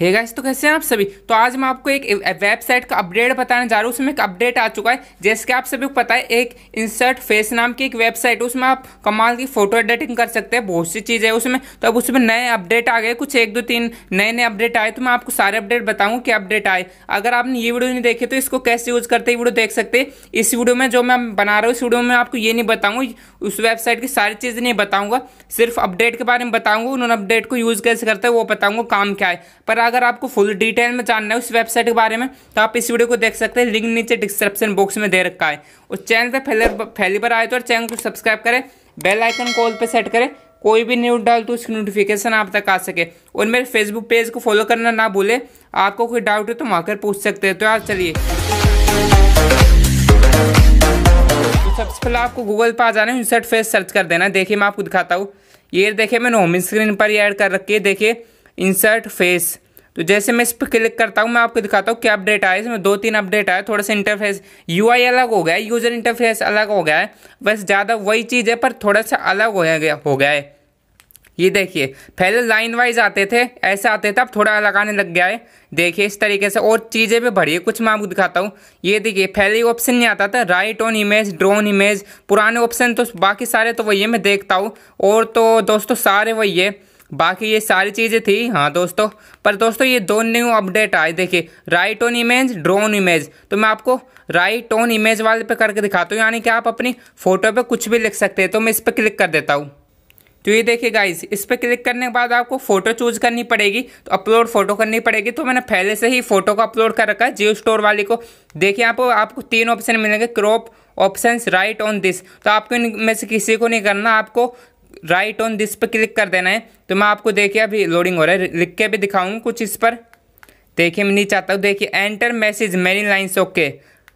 हे hey guys तो कैसे हैं आप सभी तो आज मैं आपको एक वेबसाइट का अपडेट बताने जा रहा हूँ उसमें एक अपडेट आ चुका है जैसे कि आप सभी को पता है एक इंसर्ट फेस नाम की एक वेबसाइट है उसमें आप कमाल की फोटो एडिटिंग कर सकते हैं बहुत सी चीज़ें उसमें तो अब उसमें नए अपडेट आ गए कुछ एक दो तीन नए नए अपडेट आए तो मैं आपको सारे अपडेट बताऊँ कि अपडेट आए अगर आपने ये वीडियो नहीं देखी तो इसको कैसे यूज़ करते ये वीडियो देख सकते इस वीडियो में जो मैं बना रहा हूँ इस वीडियो में आपको ये नहीं बताऊँ उस वेबसाइट की सारी चीज़ें नहीं बताऊँगा सिर्फ अपडेट के बारे में बताऊँगा उन्होंने अपडेट को यूज़ कैसे करते हैं वो बताऊँगा काम क्या है पर अगर आपको फुल डिटेल में जानना है उस वेबसाइट के बारे में तो आप इस वीडियो को देख सकते हैं लिंक नीचे डिस्क्रिप्शन बॉक्स में दे रखा है और चैनल पर फैले फैली पर आए तो चैनल को सब्सक्राइब करें बेल आइकन कॉल पर सेट करें कोई भी न्यूज डाल तो उसकी नोटिफिकेशन आप तक आ सके और मेरे फेसबुक पेज को फॉलो करना ना भूले आपको कोई डाउट हो तो वहाँ कर पूछ सकते हैं तो यार चलिए तो सबसे पहले आपको गूगल पर आ जाना है इंसर्ट फेस सर्च कर देना देखिए मैं आपको दिखाता हूँ ये देखिए मैंने होम स्क्रीन पर ऐड कर रखी है देखिए इंसर्ट फेस तो जैसे मैं इस पर क्लिक करता हूँ मैं आपको दिखाता हूँ क्या अपडेट आया इसमें दो तीन अपडेट आया थोड़ा सा इंटरफेस यू अलग हो गया है यूज़र इंटरफेस अलग हो गया है बस ज़्यादा वही चीज़ है पर थोड़ा सा अलग हो गया हो गया है ये देखिए पहले लाइन वाइज आते थे ऐसे आते थे अब थोड़ा अलग आने लग गया है देखिए इस तरीके से और चीज़ें भी भरी है कुछ मैं आपको दिखाता हूँ ये देखिए पहले ऑप्शन नहीं आता था write on image draw on image पुराने ऑप्शन तो बाकी सारे तो वही है मैं देखता हूँ और तो दोस्तों सारे वही है बाकी ये सारी चीज़ें थी हाँ दोस्तों पर दोस्तों ये दो न्यू अपडेट आए देखिए write on image draw on image तो मैं आपको राइट ऑन इमेज वाले पे करके दिखाता हूँ यानी कि आप अपनी फ़ोटो पे कुछ भी लिख सकते हैं तो मैं इस पर क्लिक कर देता हूँ तो ये देखिए गाइज इस पर क्लिक करने के बाद आपको फ़ोटो चूज करनी पड़ेगी तो अपलोड फोटो करनी पड़ेगी तो मैंने पहले से ही फ़ोटो को अपलोड कर रखा है जियो स्टोर वाले को देखिए यहाँ पर आपको तीन ऑप्शन मिलेंगे crop options write on this तो आपको इनमें से किसी को नहीं करना आपको राइट ऑन दिस पर क्लिक कर देना है तो मैं आपको देखिए अभी लोडिंग हो रहा है लिख के भी दिखाऊंगा कुछ इस पर देखिए मैं नहीं चाहता हूँ देखिए एंटर मैसेज मेरी लाइन्स ओके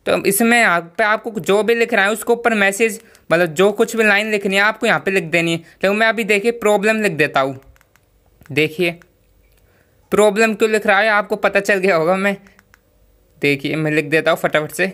तो इसमें यहाँ पे आपको जो भी लिख रहा है उसके ऊपर मैसेज मतलब जो कुछ भी लाइन लिखनी है आपको यहाँ पे लिख देनी है तो मैं अभी देखिए प्रॉब्लम लिख देता हूँ देखिए प्रॉब्लम क्यों लिख रहा है आपको पता चल गया होगा मैं देखिए मैं लिख देता हूँ फटाफट से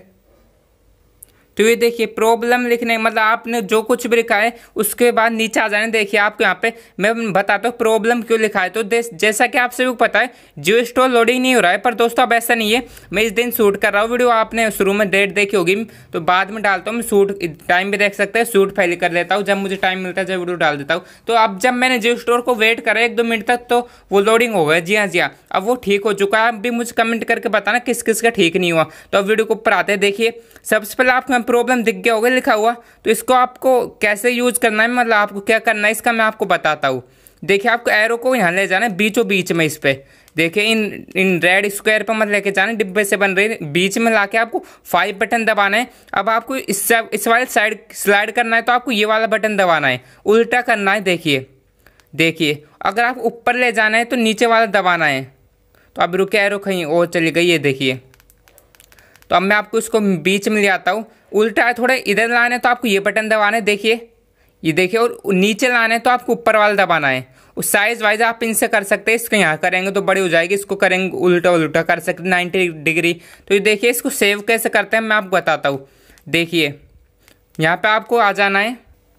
तो ये देखिए प्रॉब्लम लिखने मतलब आपने जो कुछ भी लिखा है उसके बाद नीचे आ जाने देखिए आपको यहाँ पे मैं बताता हूँ प्रॉब्लम क्यों लिखा है तो जैसा कि आप सभी को पता है जियो स्टोर लोडिंग नहीं हो रहा है पर दोस्तों अब ऐसा नहीं है मैं इस दिन शूट कर रहा हूँ वीडियो आपने शुरू में डेट देखी होगी तो बाद में डालता हूँ मैं शूट टाइम भी देख सकते हैं शूट फैली कर लेता हूँ जब मुझे टाइम मिलता है जब वीडियो डाल देता हूँ तो अब जब मैंने जियो स्टोर को वेट करा एक दो मिनट तक तो वो लोडिंग हो गया जी हाँ जी हाँ अब वो ठीक हो चुका है अब भी मुझे कमेंट करके बताना किस किस का ठीक नहीं हुआ तो अब वीडियो को ऊपर आते देखिए सबसे पहले आपको प्रॉब्लम दिख गया होगा लिखा हुआ तो इसको आपको कैसे यूज़ करना है मतलब आपको क्या करना है इसका मैं आपको बताता हूँ देखिए आपको एरो को यहाँ ले जाना है बीचों बीच में इस पर देखिए इन इन रेड स्क्वायर पर मत लेके जाना डिब्बे से बन रही बीच में लाके आपको फाइव बटन दबाना है अब आपको इस इस वाले साइड स्लाइड करना है तो आपको ये वाला बटन दबाना है उल्टा करना है देखिए देखिए अगर आप ऊपर ले जाना है तो नीचे वाला दबाना है तो अब रुके एरो कहीं और चली गई ये देखिए तो अब मैं आपको इसको बीच में ले आता हूँ उल्टा है थोड़ा इधर लाने तो आपको ये बटन दबाना है देखिए ये देखिए और नीचे लाने है तो आपको ऊपर वाला दबाना है उस साइज वाइज आप इनसे कर सकते हैं इसको यहाँ करेंगे तो बड़ी हो जाएगी इसको करेंगे उल्टा उल्टा कर सकते नाइन्टी डिग्री तो ये देखिए इसको सेव कैसे करते हैं मैं आपको बताता हूँ देखिए यहाँ पर आपको आ जाना है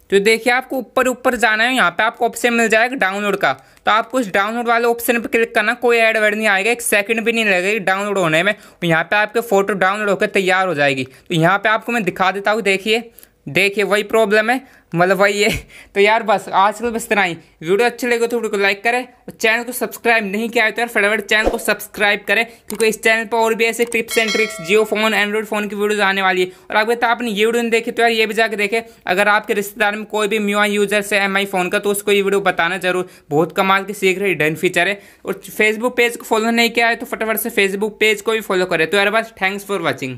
तो देखिए आपको ऊपर ऊपर जाना है यहाँ पे आपको ऑप्शन मिल जाएगा डाउनलोड का तो आपको इस डाउनलोड वाले ऑप्शन पर क्लिक करना कोई ऐड वर्ड नहीं आएगा एक सेकंड भी नहीं लगेगी डाउनलोड होने में यहाँ पे आपके फोटो डाउनलोड होकर तैयार हो जाएगी तो यहाँ पे आपको मैं दिखा देता हूँ देखिए देखिए वही प्रॉब्लम है मतलब वही है तो यार बस आजकल बस इतना ही वीडियो अच्छी लगे तो वीडियो को लाइक करें और चैनल को सब्सक्राइब नहीं किया है तो यार फटाफट चैनल को सब्सक्राइब करें क्योंकि इस चैनल पर और भी ऐसे tips and tricks Jio phone Android phone की वीडियोज आने वाली है और अगर आपने ये वीडियो नहीं देखी तो यार ये भी जाकर देखें अगर आपके रिश्तेदार में कोई भी म्यूआ यूजर्स है एम फोन का तो उसको ये वीडियो बताना जरूर बहुत कमाल की रहे डन फीचर है और फेसबुक पेज को फॉलो नहीं किया है तो फटाफट से फेसबुक पेज को भी फॉलो करें तो यार बस थैंक्स फॉर वॉचिंग